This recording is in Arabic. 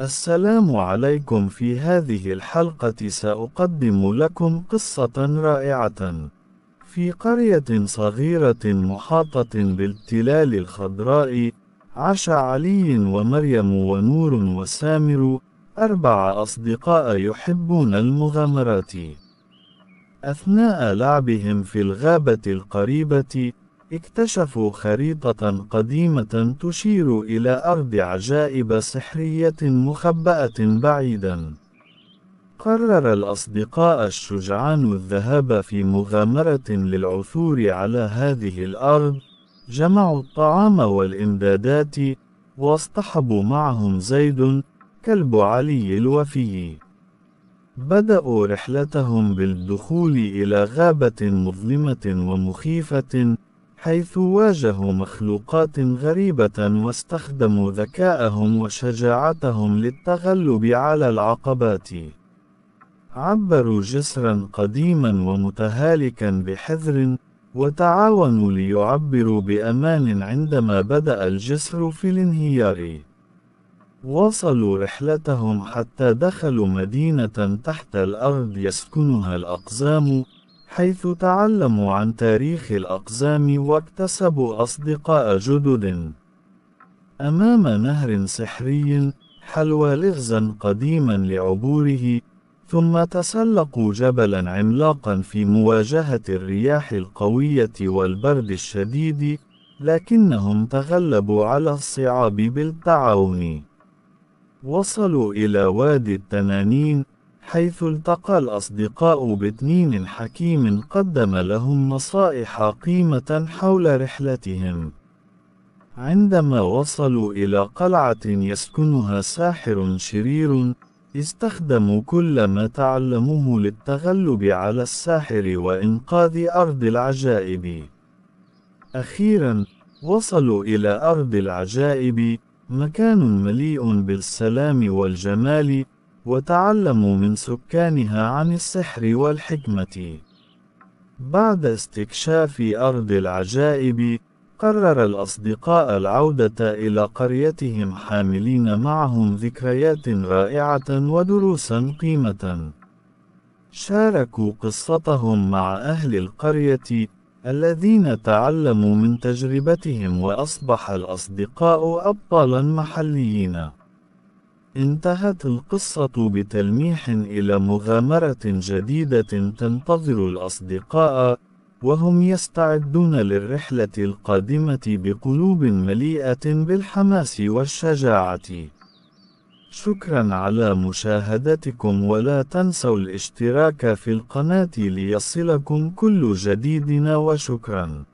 السلام عليكم في هذه الحلقة سأقدم لكم قصة رائعة في قرية صغيرة محاطة بالتلال الخضراء عاش علي ومريم ونور وسامر أربع أصدقاء يحبون المغامرات أثناء لعبهم في الغابة القريبة اكتشفوا خريطة قديمة تشير إلى أرض عجائب سحرية مخبأة بعيداً. قرر الأصدقاء الشجعان الذهاب في مغامرة للعثور على هذه الأرض. جمعوا الطعام والإمدادات، واصطحبوا معهم زيد، كلب علي الوفي. بدأوا رحلتهم بالدخول إلى غابة مظلمة ومخيفة، حيث واجهوا مخلوقات غريبة واستخدموا ذكاءهم وشجاعتهم للتغلب على العقبات. عبروا جسرا قديما ومتهالكا بحذر وتعاونوا ليعبروا بامان عندما بدا الجسر في الانهيار وصلوا رحلتهم حتى دخلوا مدينه تحت الارض يسكنها الاقزام حيث تعلموا عن تاريخ الأقزام واكتسبوا أصدقاء جدد. أمام نهر سحري، حلوا لغزا قديما لعبوره، ثم تسلقوا جبلا عملاقا في مواجهة الرياح القوية والبرد الشديد، لكنهم تغلبوا على الصعاب بالتعاون. وصلوا إلى وادي التنانين، حيث التقى الأصدقاء باتنين حكيم قدم لهم نصائح قيمة حول رحلتهم. عندما وصلوا إلى قلعة يسكنها ساحر شرير، استخدموا كل ما تعلموه للتغلب على الساحر وإنقاذ أرض العجائب. أخيرا، وصلوا إلى أرض العجائب، مكان مليء بالسلام والجمال، وتعلموا من سكانها عن السحر والحكمة بعد استكشاف أرض العجائب قرر الأصدقاء العودة إلى قريتهم حاملين معهم ذكريات رائعة ودروسا قيمة شاركوا قصتهم مع أهل القرية الذين تعلموا من تجربتهم وأصبح الأصدقاء أبطالا محليين انتهت القصة بتلميح إلى مغامرة جديدة تنتظر الأصدقاء، وهم يستعدون للرحلة القادمة بقلوب مليئة بالحماس والشجاعة. شكرا على مشاهدتكم ولا تنسوا الاشتراك في القناة ليصلكم كل جديدنا وشكرا